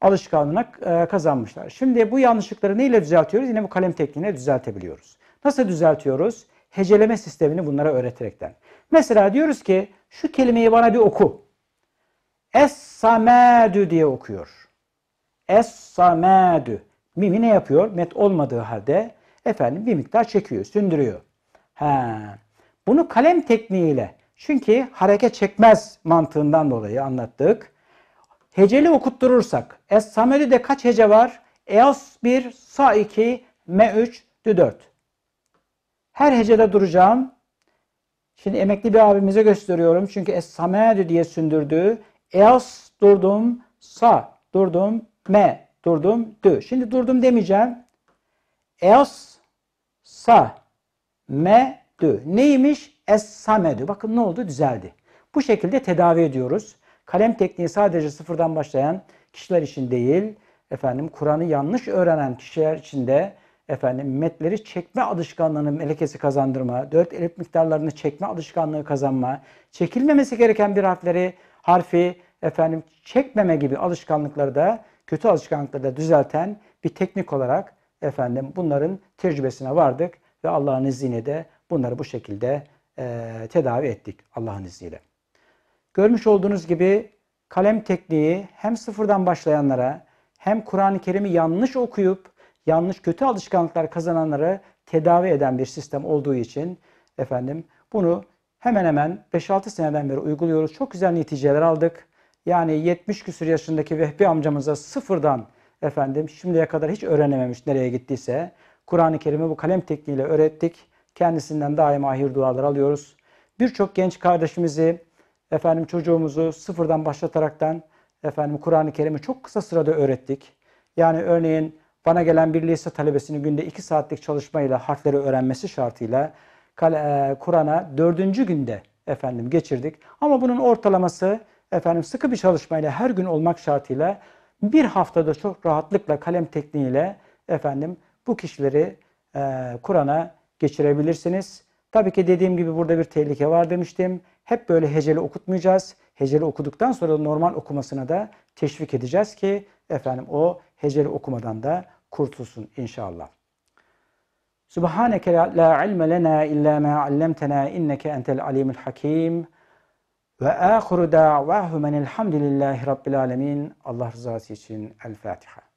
alışkanlığına e, kazanmışlar. Şimdi bu yanlışlıkları neyle düzeltiyoruz? Yine bu kalem tekniğine düzeltebiliyoruz. Nasıl düzeltiyoruz? Heceleme sistemini bunlara öğreterekten. Mesela diyoruz ki şu kelimeyi bana bir oku. Es-samedü diye okuyor. Es-samedü. Mimi ne yapıyor? Met olmadığı halde efendim bir miktar çekiyor, sündürüyor. He. Bunu kalem tekniğiyle çünkü hareket çekmez mantığından dolayı anlattık. Heceli okutturursak Es Sameri'de kaç hece var? Eos 1, Sa 2, M3, Dü 4. Her hecede duracağım. Şimdi emekli bir abimize gösteriyorum. Çünkü Es Sameri diye sündürdü. Eos durdum, Sa durdum, M durdum, Dü. Şimdi durdum demeyeceğim. Eos, Sa, M, Dü. Neymiş? Es Samedü. Bakın ne oldu? Düzeldi. Bu şekilde tedavi ediyoruz. Kalem tekniği sadece sıfırdan başlayan kişiler için değil, efendim Kur'an'ı yanlış öğrenen kişiler için de efendim metleri çekme alışkanlığının melekesi kazandırma, dört elif miktarlarını çekme alışkanlığı kazanma, çekilmemesi gereken bir harfleri, harfi efendim çekmeme gibi alışkanlıkları da kötü alışkanlıkları da düzelten bir teknik olarak efendim bunların tecrübesine vardık ve Allah'ın izniyle de bunları bu şekilde e, tedavi ettik Allah'ın izniyle. Görmüş olduğunuz gibi kalem tekniği hem sıfırdan başlayanlara hem Kur'an-ı Kerim'i yanlış okuyup yanlış kötü alışkanlıklar kazananları tedavi eden bir sistem olduğu için efendim bunu hemen hemen 5-6 seneden beri uyguluyoruz. Çok güzel neticeler aldık. Yani 70 küsur yaşındaki Vehbi amcamıza sıfırdan efendim şimdiye kadar hiç öğrenememiş nereye gittiyse Kur'an-ı Kerim'i bu kalem tekniğiyle öğrettik. Kendisinden daima ahir dualar alıyoruz. Birçok genç kardeşimizi Efendim çocuğumuzu sıfırdan başlataraktan efendim Kur'an-ı Kerim'i çok kısa sırada öğrettik. Yani örneğin bana gelen bir lise talebesini günde 2 saatlik çalışmayla harfleri öğrenmesi şartıyla e, Kur'an'a dördüncü günde efendim geçirdik. Ama bunun ortalaması efendim sıkı bir çalışmayla her gün olmak şartıyla bir haftada çok rahatlıkla kalem tekniğiyle efendim bu kişileri e, Kur'an'a geçirebilirsiniz. Tabii ki dediğim gibi burada bir tehlike var demiştim. Hep böyle heceli okutmayacağız. Heceli okuduktan sonra normal okumasına da teşvik edeceğiz ki efendim o heceli okumadan da kurtulsun inşallah. Subhaneke la ilme lena illa ma allamtena inneke entel alimul hakim. Ve ahiru da'vahu menilhamdülillahi rabbil alemin. Allah rızası için El Fatiha.